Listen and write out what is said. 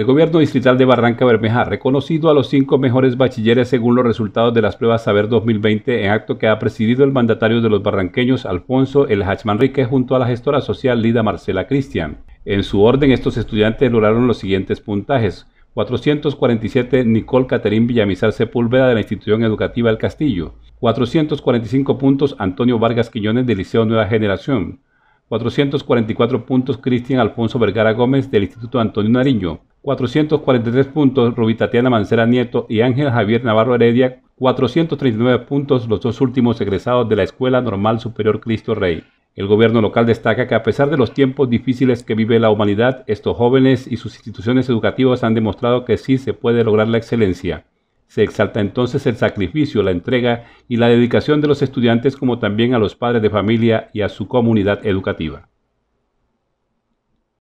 El gobierno distrital de Barranca Bermeja ha reconocido a los cinco mejores bachilleres según los resultados de las pruebas Saber 2020 en acto que ha presidido el mandatario de los barranqueños Alfonso El Hachmanrique junto a la gestora social Lida Marcela Cristian. En su orden, estos estudiantes lograron los siguientes puntajes. 447 Nicole Caterín Villamizar Sepúlveda de la Institución Educativa El Castillo. 445 puntos Antonio Vargas Quiñones del Liceo Nueva Generación. 444 puntos Cristian Alfonso Vergara Gómez del Instituto Antonio Nariño. 443 puntos Rubí Tatiana Mancera Nieto y Ángel Javier Navarro Heredia, 439 puntos los dos últimos egresados de la Escuela Normal Superior Cristo Rey. El gobierno local destaca que a pesar de los tiempos difíciles que vive la humanidad, estos jóvenes y sus instituciones educativas han demostrado que sí se puede lograr la excelencia. Se exalta entonces el sacrificio, la entrega y la dedicación de los estudiantes como también a los padres de familia y a su comunidad educativa.